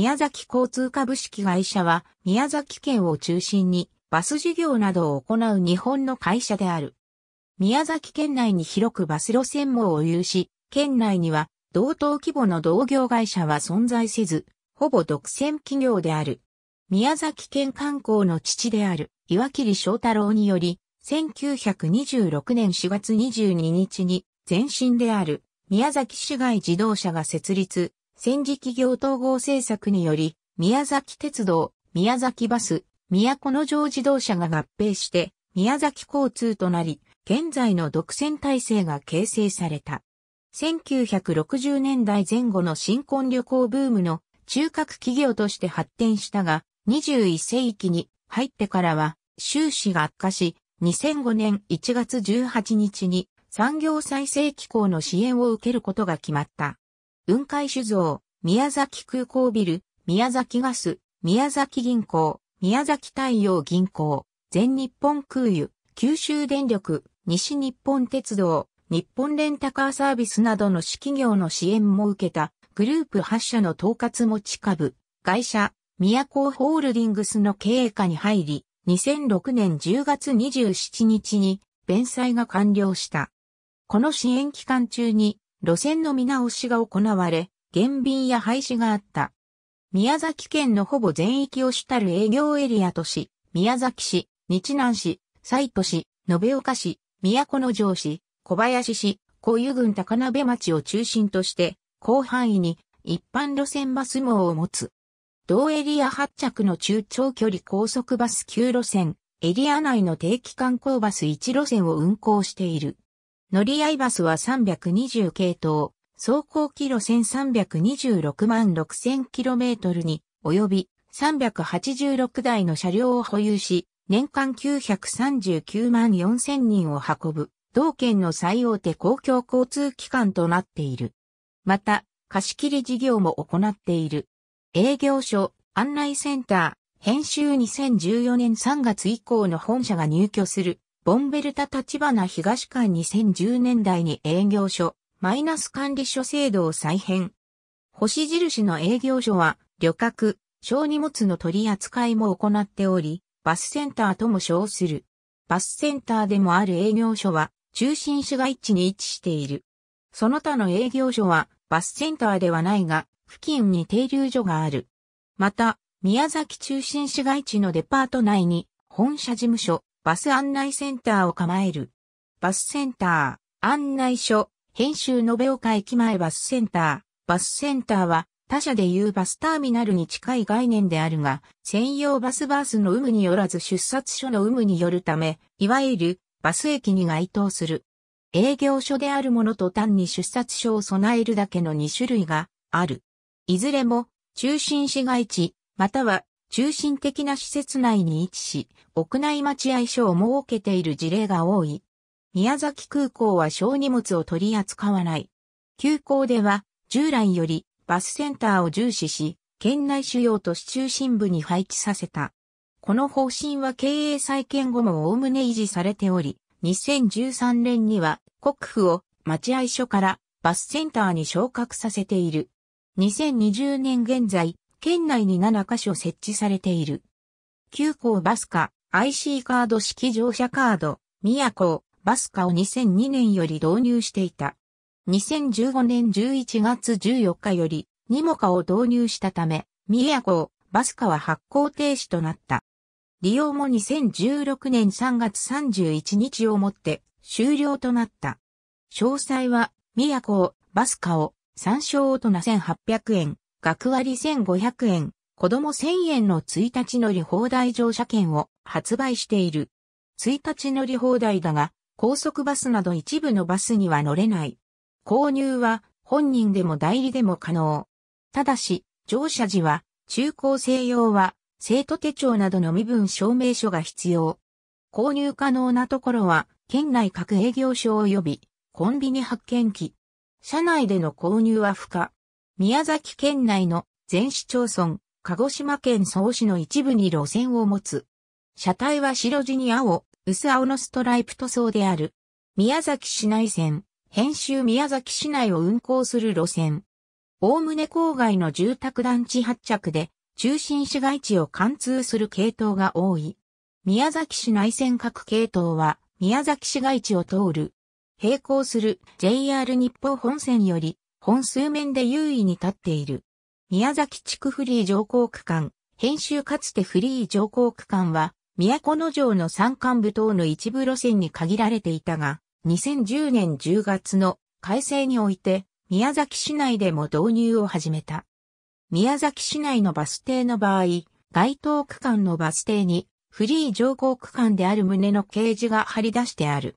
宮崎交通株式会社は、宮崎県を中心に、バス事業などを行う日本の会社である。宮崎県内に広くバス路線網を有し、県内には、同等規模の同業会社は存在せず、ほぼ独占企業である。宮崎県観光の父である、岩切翔太郎により、1926年4月22日に、前身である、宮崎市外自動車が設立、戦時企業統合政策により、宮崎鉄道、宮崎バス、都の城自動車が合併して、宮崎交通となり、現在の独占体制が形成された。1960年代前後の新婚旅行ブームの中核企業として発展したが、21世紀に入ってからは収支が悪化し、2005年1月18日に産業再生機構の支援を受けることが決まった。雲海酒造、宮崎空港ビル、宮崎ガス、宮崎銀行、宮崎太陽銀行、全日本空輸、九州電力、西日本鉄道、日本レンタカーサービスなどの私企業の支援も受けたグループ8社の統括持ち株、会社、宮古ホールディングスの経営下に入り、2006年10月27日に弁済が完了した。この支援期間中に路線の見直しが行われ、減便や廃止があった。宮崎県のほぼ全域を主たる営業エリアとし、宮崎市、日南市、西都市、延岡市、都城市、小林市、小湯郡高鍋町を中心として、広範囲に一般路線バス網を持つ。同エリア発着の中長距離高速バス9路線、エリア内の定期観光バス1路線を運行している。乗り合いバスは320系統、走行キロ1326万 6000km に及び386台の車両を保有し、年間939万4000人を運ぶ、同県の最大手公共交通機関となっている。また、貸切事業も行っている。営業所、案内センター、編集2014年3月以降の本社が入居するボンベルタ立花東館2010年代に営業所、マイナス管理所制度を再編。星印の営業所は、旅客、小荷物の取り扱いも行っており、バスセンターとも称する。バスセンターでもある営業所は、中心市街地に位置している。その他の営業所は、バスセンターではないが、付近に停留所がある。また、宮崎中心市街地のデパート内に、本社事務所、バス案内センターを構える。バスセンター、案内所、編集延岡駅前バスセンター。バスセンターは他社でいうバスターミナルに近い概念であるが、専用バスバースの有無によらず出札所の有無によるため、いわゆるバス駅に該当する。営業所であるものと単に出札所を備えるだけの2種類がある。いずれも中心市街地、または中心的な施設内に位置し、屋内待合所を設けている事例が多い。宮崎空港は小荷物を取り扱わない。急行では、従来よりバスセンターを重視し、県内主要都市中心部に配置させた。この方針は経営再建後も概ね維持されており、2013年には国府を待合所からバスセンターに昇格させている。2020年現在、県内に7カ所設置されている。急行バスカ、IC カード式乗車カード、宮古、バスカを2002年より導入していた。2015年11月14日より、ニモカを導入したため、宮古、バスカは発行停止となった。利用も2016年3月31日をもって終了となった。詳細は、宮古、バスカを参照大人1800円、学割1500円、子供1000円の1日乗り放題乗車券を発売している。1日乗り放題だが、高速バスなど一部のバスには乗れない。購入は本人でも代理でも可能。ただし、乗車時は中高生用は生徒手帳などの身分証明書が必要。購入可能なところは、県内各営業所及び、コンビニ発見機。車内での購入は不可。宮崎県内の全市町村、鹿児島県総市の一部に路線を持つ。車体は白地に青、薄青のストライプ塗装である。宮崎市内線、編集宮崎市内を運行する路線。おおむね郊外の住宅団地発着で、中心市街地を貫通する系統が多い。宮崎市内線各系統は、宮崎市街地を通る。並行する JR 日報本線より本数面で優位に立っている。宮崎地区フリー乗降区間、編集かつてフリー乗降区間は、都城の山間部等の一部路線に限られていたが、2010年10月の改正において、宮崎市内でも導入を始めた。宮崎市内のバス停の場合、該当区間のバス停に、フリー乗降区間である旨の掲示が張り出してある。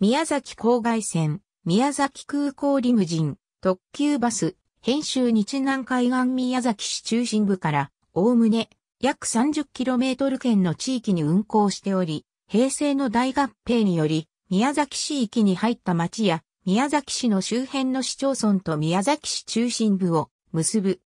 宮崎郊外線、宮崎空港リムジン、特急バス、編集日南海岸宮崎市中心部から、おおむね約 30km 圏の地域に運行しており、平成の大合併により、宮崎市域に入った町や、宮崎市の周辺の市町村と宮崎市中心部を結ぶ。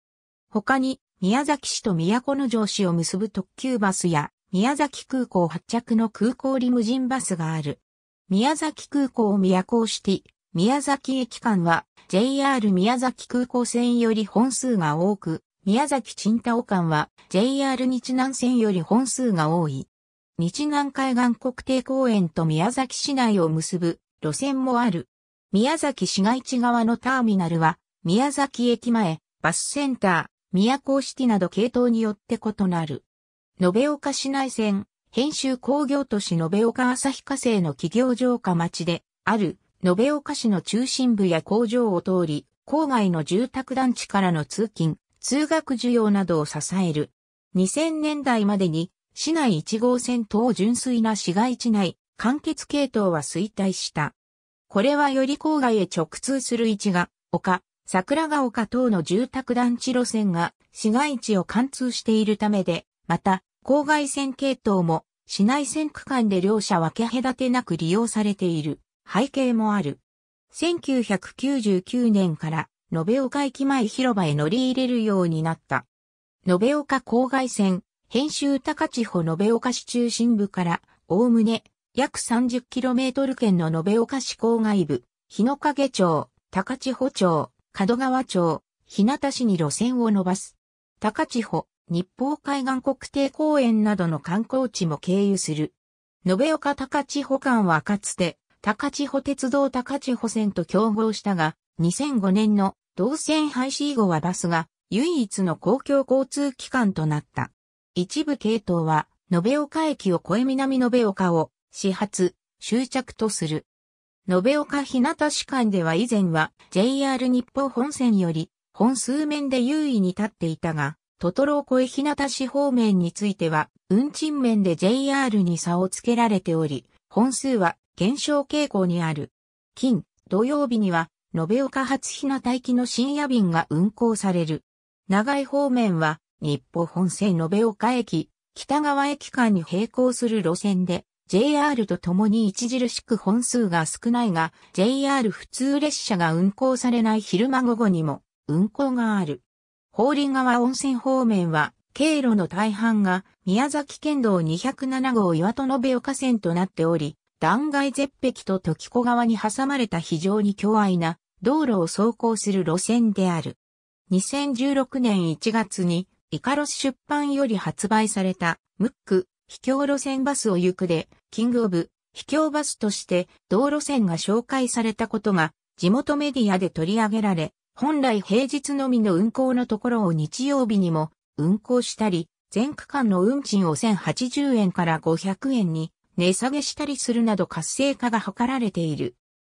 他に、宮崎市と都城市を結ぶ特急バスや、宮崎空港発着の空港リムジンバスがある。宮崎空港宮古シティ、宮崎駅間は JR 宮崎空港線より本数が多く、宮崎新田尾間は JR 日南線より本数が多い。日南海岸国定公園と宮崎市内を結ぶ路線もある。宮崎市街地側のターミナルは、宮崎駅前、バスセンター、宮古シティなど系統によって異なる。延岡市内線、編集工業都市延岡旭化成の企業城下町である延岡市の中心部や工場を通り、郊外の住宅団地からの通勤、通学需要などを支える。2000年代までに市内1号線等純粋な市街地内、完結系統は衰退した。これはより郊外へ直通する位置が、丘、桜ヶ丘等の住宅団地路線が市街地を貫通しているためで、また、郊外線系統も市内線区間で両者分け隔てなく利用されている。背景もある。1999年から延岡駅前広場へ乗り入れるようになった。延岡郊外線、編集高千穂延岡市中心部から、おおむね約 30km 圏の延岡市郊外部、日の影町、高千穂町、門川町、日向市に路線を伸ばす。高千穂、日報海岸国定公園などの観光地も経由する。延岡高千穂間はかつて、高千穂鉄道高千穂線と競合したが、2005年の同線廃止以後はバスが唯一の公共交通機関となった。一部系統は、延岡駅を越え南延岡を始発、終着とする。延岡日向市間では以前は JR 日報本線より本数面で優位に立っていたが、トトロを越え日向市方面については運賃面で JR に差をつけられており、本数は減少傾向にある。金、土曜日には、延岡初日な待機の深夜便が運行される。長井方面は、日暮本線延岡駅、北川駅間に並行する路線で、JR と共に著しく本数が少ないが、JR 普通列車が運行されない昼間午後にも運行がある。法輪川温泉方面は、経路の大半が宮崎県道207号岩戸延岡線となっており、断崖絶壁と時子川に挟まれた非常に巨愛な道路を走行する路線である。2016年1月にイカロス出版より発売されたムック秘境路線バスを行くでキングオブ秘境バスとして道路線が紹介されたことが地元メディアで取り上げられ、本来平日のみの運行のところを日曜日にも運行したり、全区間の運賃を1080円から500円に値下げしたりするなど活性化が図られている。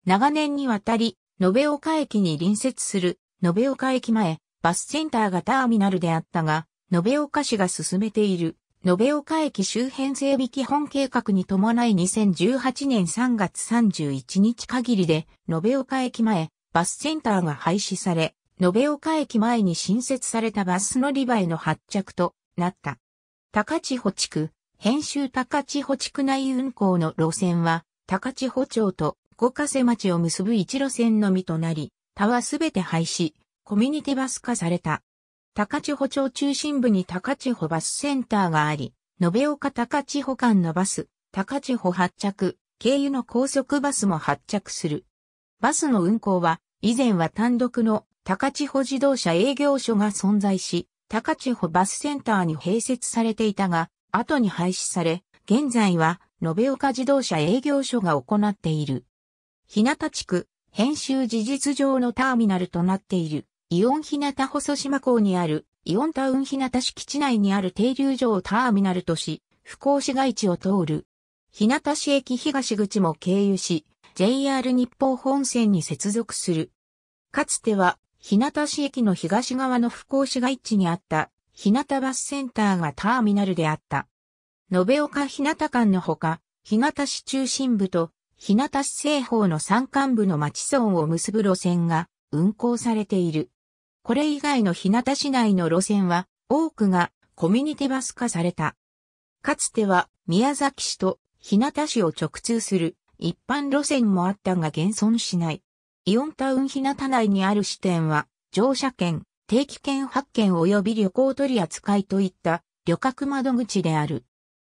長年にわたり、延岡駅に隣接する延岡駅前、バスセンターがターミナルであったが、延岡市が進めている延岡駅周辺整備基本計画に伴い2018年3月31日限りで、延岡駅前、バスセンターが廃止され、延岡駅前に新設されたバス乗り場への発着となった。高千穂地区、編集高千穂地区内運行の路線は、高千穂町と五ヶ瀬町を結ぶ一路線のみとなり、他はすべて廃止、コミュニティバス化された。高千穂町中心部に高千穂バスセンターがあり、延岡高千穂間のバス、高千穂発着、経由の高速バスも発着する。バスの運行は、以前は単独の高千穂自動車営業所が存在し、高千穂バスセンターに併設されていたが、後に廃止され、現在は延岡自動車営業所が行っている。日向地区、編集事実上のターミナルとなっている、イオン日向細島港にある、イオンタウン日向敷地内にある停留場をターミナルとし、福岡市街地を通る。日向市駅東口も経由し、JR 日報本線に接続する。かつては、日向市駅の東側の福岡市街地にあった日向バスセンターがターミナルであった。延岡日向間のほか、日向市中心部と日向市西方の山間部の町村を結ぶ路線が運行されている。これ以外の日向市内の路線は多くがコミュニティバス化された。かつては宮崎市と日向市を直通する一般路線もあったが現存しない。イオンタウン日向内にある支店は乗車券、定期券発券及び旅行取扱いといった旅客窓口である。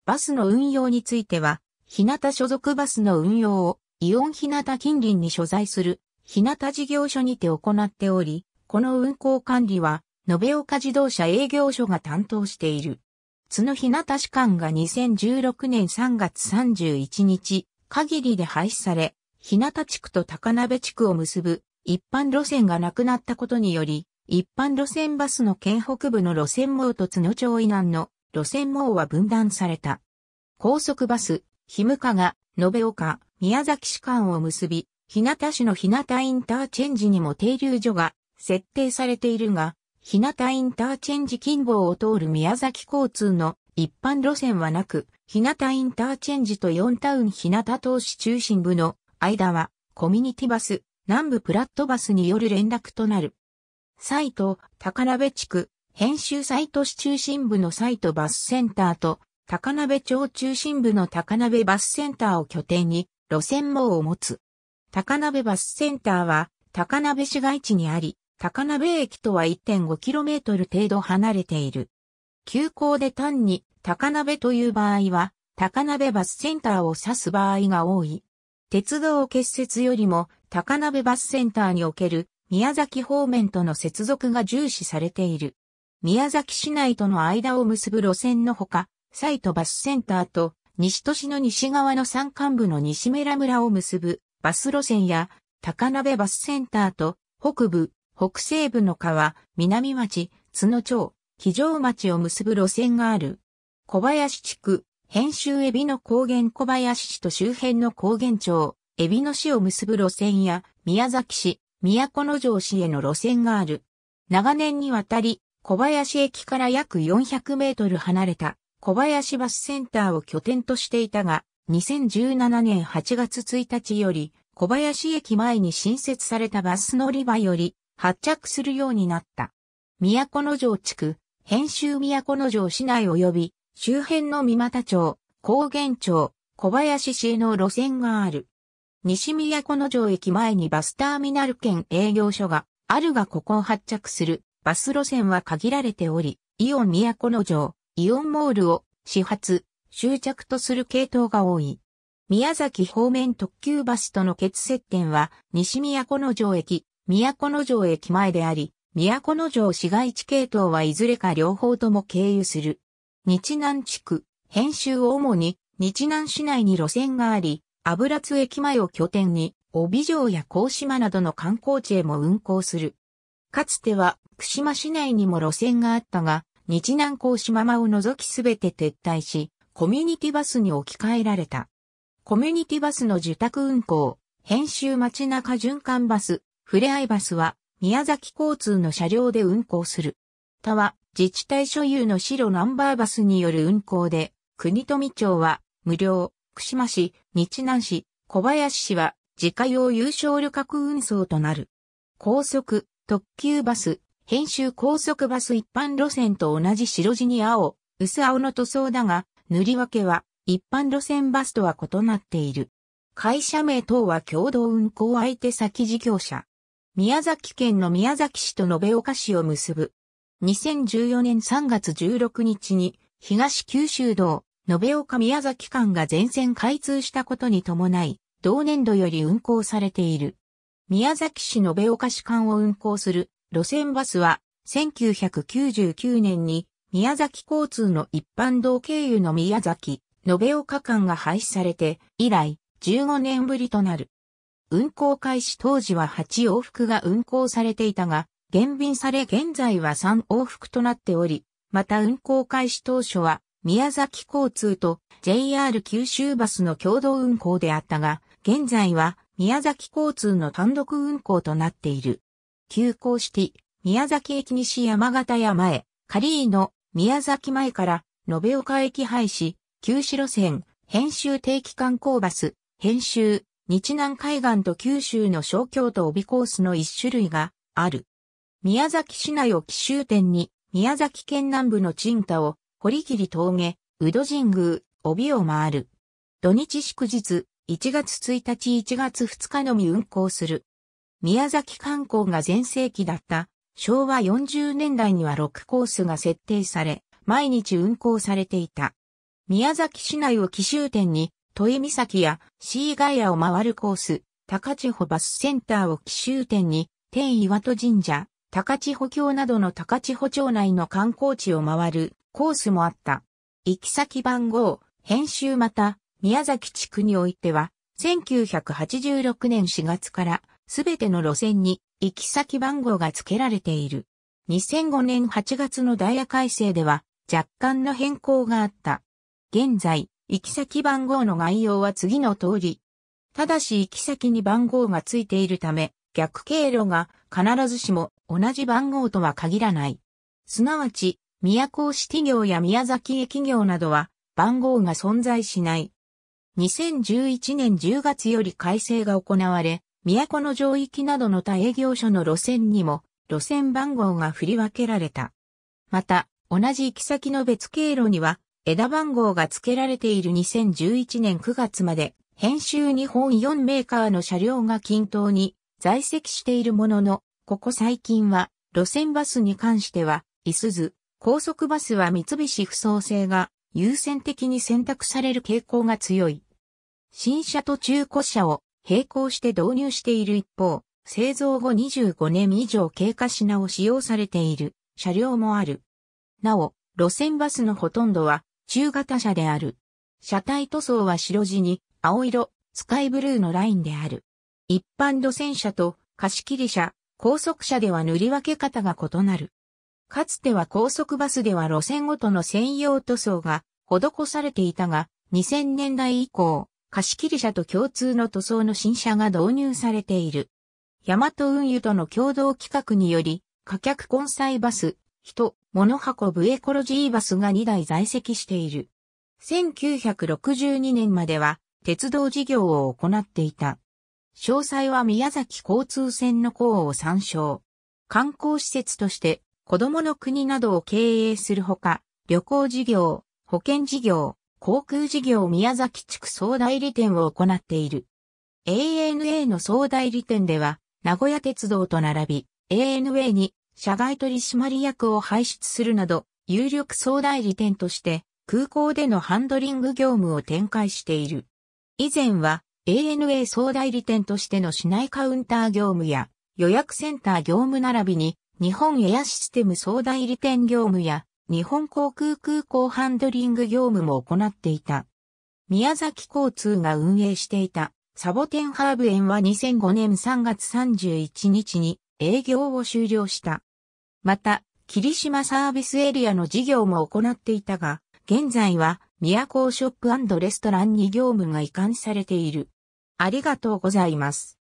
バスの運用については、日向所属バスの運用をイオン日向近隣に所在する日向事業所にて行っており、この運行管理は延岡自動車営業所が担当している。角日向士官が2016年3月31日限りで廃止され、日向地区と高鍋地区を結ぶ一般路線がなくなったことにより、一般路線バスの県北部の路線網と津野町以南の路線網は分断された。高速バス、ひむかが、延岡、宮崎市間を結び、日向市の日向インターチェンジにも停留所が設定されているが、日向インターチェンジ近傍を通る宮崎交通の一般路線はなく、日向インターチェンジと4タウン日向投資中心部の間は、コミュニティバス、南部プラットバスによる連絡となる。サイト、高鍋地区、編集サイト市中心部のサイトバスセンターと、高鍋町中心部の高鍋バスセンターを拠点に、路線網を持つ。高鍋バスセンターは、高鍋市街地にあり、高鍋駅とは 1.5km 程度離れている。急行で単に高鍋という場合は、高鍋バスセンターを指す場合が多い。鉄道結節よりも高鍋バスセンターにおける宮崎方面との接続が重視されている。宮崎市内との間を結ぶ路線のほか、サイトバスセンターと西都市の西側の山間部の西メラ村を結ぶバス路線や高鍋バスセンターと北部、北西部の川、南町、津野町、木城町を結ぶ路線がある。小林地区、編集エビの高原小林市と周辺の高原町、エビの市を結ぶ路線や、宮崎市、都城市への路線がある。長年にわたり、小林駅から約400メートル離れた小林バスセンターを拠点としていたが、2017年8月1日より小林駅前に新設されたバス乗り場より発着するようになった。都城地区、編集都城市内及び周辺の三股町、高原町、小林市への路線がある。西宮古城駅前にバスターミナル兼営業所があるがここを発着するバス路線は限られており、イオン宮古城、イオンモールを始発、終着とする系統が多い。宮崎方面特急バスとの決接点は西宮古城駅、宮古城駅前であり、宮古城市街地系統はいずれか両方とも経由する。日南地区、編集を主に日南市内に路線があり、油津駅前を拠点に、帯城や甲島などの観光地へも運行する。かつては、串間市内にも路線があったが、日南甲島間を除きすべて撤退し、コミュニティバスに置き換えられた。コミュニティバスの受託運行、編集街中循環バス、ふれあいバスは、宮崎交通の車両で運行する。他は、自治体所有の白ナンバーバスによる運行で、国富町は、無料、福島市、日南市、小林市は自家用有償旅客運送となる。高速、特急バス、編集高速バス一般路線と同じ白地に青、薄青の塗装だが、塗り分けは一般路線バスとは異なっている。会社名等は共同運行相手先事業者。宮崎県の宮崎市と延岡市を結ぶ。2014年3月16日に東九州道延岡宮崎間が全線開通したことに伴い、同年度より運行されている。宮崎市延岡市間を運行する路線バスは、1999年に宮崎交通の一般道経由の宮崎、延岡間が廃止されて、以来15年ぶりとなる。運行開始当時は8往復が運行されていたが、減便され現在は3往復となっており、また運行開始当初は宮崎交通と JR 九州バスの共同運行であったが、現在は宮崎交通の単独運行となっている。急行して宮崎駅西山形山へ、ーの宮崎前から延岡駅廃止、旧市路線、編集定期観光バス、編集、日南海岸と九州の小京都帯コースの一種類がある。宮崎市内を奇襲点に、宮崎県南部の鎮太を堀切峠、宇戸神宮、帯を回る。土日祝日、1月1日1月2日のみ運行する。宮崎観光が全盛期だった昭和40年代には6コースが設定され、毎日運行されていた。宮崎市内を奇襲点に、都井岬やシーガイアを回るコース、高千穂バスセンターを奇襲点に、天岩戸神社、高千穂峡などの高千穂町内の観光地を回るコースもあった。行き先番号、編集また、宮崎地区においては、1986年4月からすべての路線に行き先番号が付けられている。2005年8月のダイヤ改正では若干の変更があった。現在、行き先番号の概要は次の通り。ただし行き先に番号が付いているため、逆経路が必ずしも同じ番号とは限らない。すなわち、宮古市企業や宮崎駅業などは番号が存在しない。2011年10月より改正が行われ、都の上域などの他営業所の路線にも路線番号が振り分けられた。また、同じ行き先の別経路には枝番号が付けられている2011年9月まで、編集日本4メーカーの車両が均等に在籍しているものの、ここ最近は路線バスに関しては、いすず、高速バスは三菱不創性が優先的に選択される傾向が強い。新車と中古車を並行して導入している一方、製造後25年以上経過しなお使用されている車両もある。なお、路線バスのほとんどは中型車である。車体塗装は白地に青色、スカイブルーのラインである。一般路線車と貸切車、高速車では塗り分け方が異なる。かつては高速バスでは路線ごとの専用塗装が施されていたが、2000年代以降、貸切車と共通の塗装の新車が導入されている。ヤマト運輸との共同企画により、貨客混載バス、人、物運ぶエコロジーバスが2台在籍している。1962年までは鉄道事業を行っていた。詳細は宮崎交通線の項を参照。観光施設として子供の国などを経営するほか、旅行事業、保険事業、航空事業宮崎地区総代理店を行っている。ANA の総代理店では、名古屋鉄道と並び、ANA に社外取締役を輩出するなど、有力総代理店として、空港でのハンドリング業務を展開している。以前は、ANA 総代理店としての市内カウンター業務や、予約センター業務並びに、日本エアシステム総代理店業務や日本航空空港ハンドリング業務も行っていた。宮崎交通が運営していたサボテンハーブ園は2005年3月31日に営業を終了した。また、霧島サービスエリアの事業も行っていたが、現在は宮古ショップレストランに業務が移管されている。ありがとうございます。